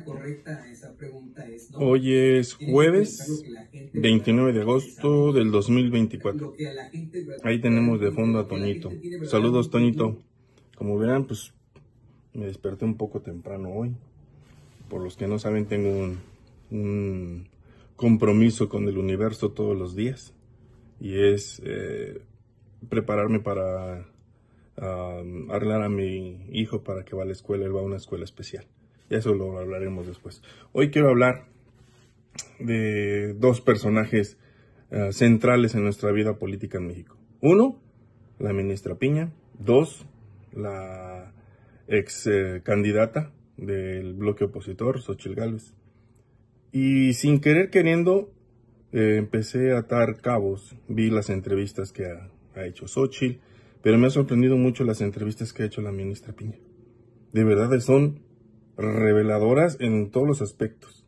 correcta esa pregunta Hoy es jueves 29 de agosto del 2024. Ahí tenemos de fondo a Toñito. Saludos, Toñito. Como verán, pues me desperté un poco temprano hoy. Por los que no saben, tengo un, compromiso con el universo todos los días. Y es eh, prepararme para hablar arreglar a mi hijo para que va a la escuela. Él va a una escuela especial eso lo hablaremos después. Hoy quiero hablar de dos personajes eh, centrales en nuestra vida política en México. Uno, la ministra Piña. Dos, la ex eh, candidata del bloque opositor, Xochitl Gálvez. Y sin querer queriendo, eh, empecé a atar cabos. Vi las entrevistas que ha, hecho Xochitl, pero me ha sorprendido mucho las entrevistas que ha hecho la ministra Piña. De verdad son reveladoras en todos los aspectos.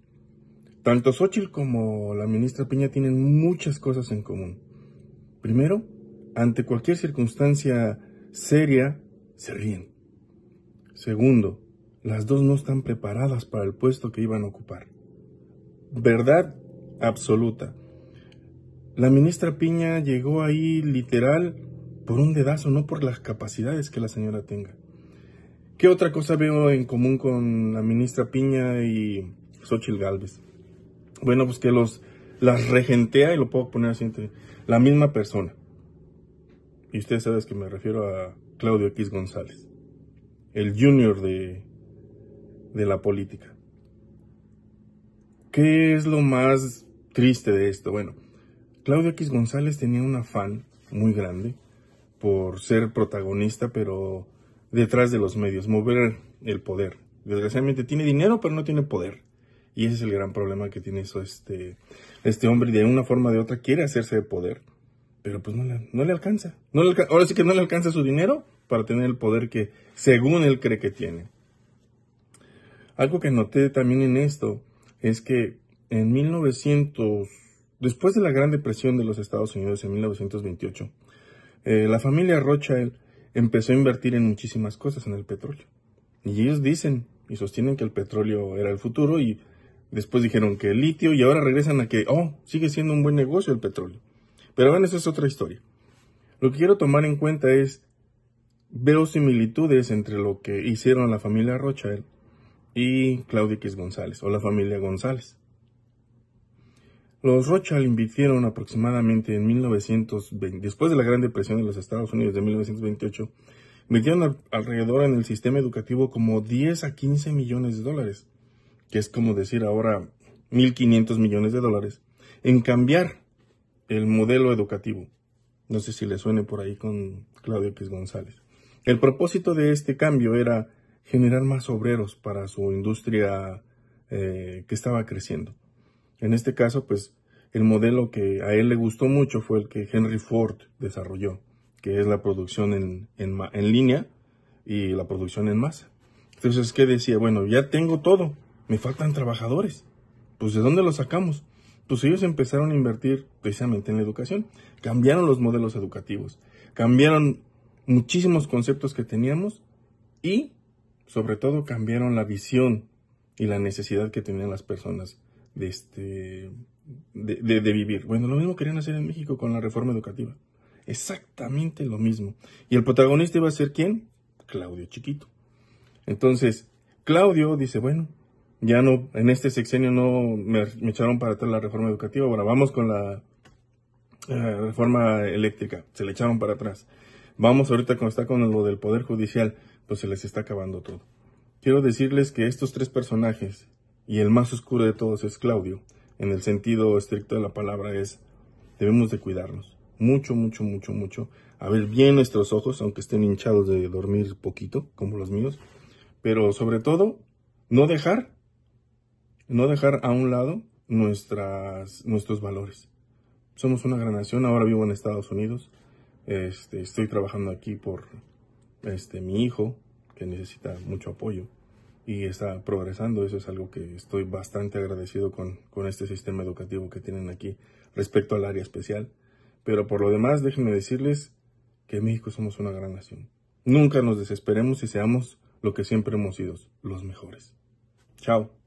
Tanto Xochitl como la ministra Piña tienen muchas cosas en común. Primero, ante cualquier circunstancia seria, se ríen. Segundo, las dos no están preparadas para el puesto que iban a ocupar. Verdad absoluta. La ministra Piña llegó ahí literal por un dedazo, no por las capacidades que la señora tenga. ¿Qué otra cosa veo en común con la ministra Piña y Xochitl Gálvez? Bueno, pues que los, las regentea, y lo puedo poner así, entre, la misma persona. Y ustedes saben que me refiero a Claudio X González, el junior de, de la política. ¿Qué es lo más triste de esto? Bueno, Claudio X González tenía un afán muy grande por ser protagonista, pero detrás de los medios, mover el poder. Desgraciadamente tiene dinero, pero no tiene poder. Y ese es el gran problema que tiene eso, este, este hombre. De una forma de otra quiere hacerse de poder, pero pues no le, no le alcanza. ahora sí que no le alcanza su dinero para tener el poder que según él cree que tiene. Algo que noté también en esto es que en 1900, después de la Gran Depresión de los Estados Unidos en 1928, eh, la familia Rothschild empezó a invertir en muchísimas cosas en el petróleo. Y ellos dicen y sostienen que el petróleo era el futuro y después dijeron que el litio y ahora regresan a que, oh, sigue siendo un buen negocio el petróleo. Pero bueno, esa es otra historia. Lo que quiero tomar en cuenta es, veo similitudes entre lo que hicieron la familia Rocha y Claudia X González o la familia González. Los Rothschild invirtieron aproximadamente en 1920, después de la Gran Depresión de los Estados Unidos de 1928, metieron alrededor en el sistema educativo como 10 a 15 millones de dólares, que es como decir ahora 1.500 millones de dólares, en cambiar el modelo educativo. No sé si le suene por ahí con Claudio X González. El propósito de este cambio era generar más obreros para su industria eh, que estaba creciendo. En este caso, pues el modelo que a él le gustó mucho fue el que Henry Ford desarrolló, que es la producción en, en, línea y la producción en masa. Entonces, ¿qué decía? Bueno, ya tengo todo, me faltan trabajadores. Pues, ¿de dónde los sacamos? Pues ellos empezaron a invertir precisamente en la educación. Cambiaron los modelos educativos, cambiaron muchísimos conceptos que teníamos y, sobre todo, cambiaron la visión y la necesidad que tenían las personas de, este, de, vivir. Bueno, lo mismo querían hacer en México con la reforma educativa. Exactamente lo mismo. ¿Y el protagonista iba a ser quién? Claudio Chiquito. Entonces, Claudio dice, bueno, ya no, en este sexenio no me, echaron para atrás la reforma educativa, ahora vamos con la eh, reforma eléctrica, se le echaron para atrás. Vamos ahorita cuando está con lo del Poder Judicial, pues se les está acabando todo. Quiero decirles que estos tres personajes y el más oscuro de todos es Claudio. En el sentido estricto de la palabra es, debemos de cuidarnos. Mucho, mucho, mucho, mucho. A ver bien nuestros ojos, aunque estén hinchados de dormir poquito, como los míos. Pero sobre todo, no dejar, no dejar a un lado nuestras, nuestros valores. Somos una gran nación, ahora vivo en Estados Unidos. Este, estoy trabajando aquí por este, mi hijo, que necesita mucho apoyo y está progresando. Eso es algo que estoy bastante agradecido con, este sistema educativo que tienen aquí respecto al área especial. Pero por lo demás, déjenme decirles que México somos una gran nación. Nunca nos desesperemos y seamos lo que siempre hemos sido, los mejores. Chao.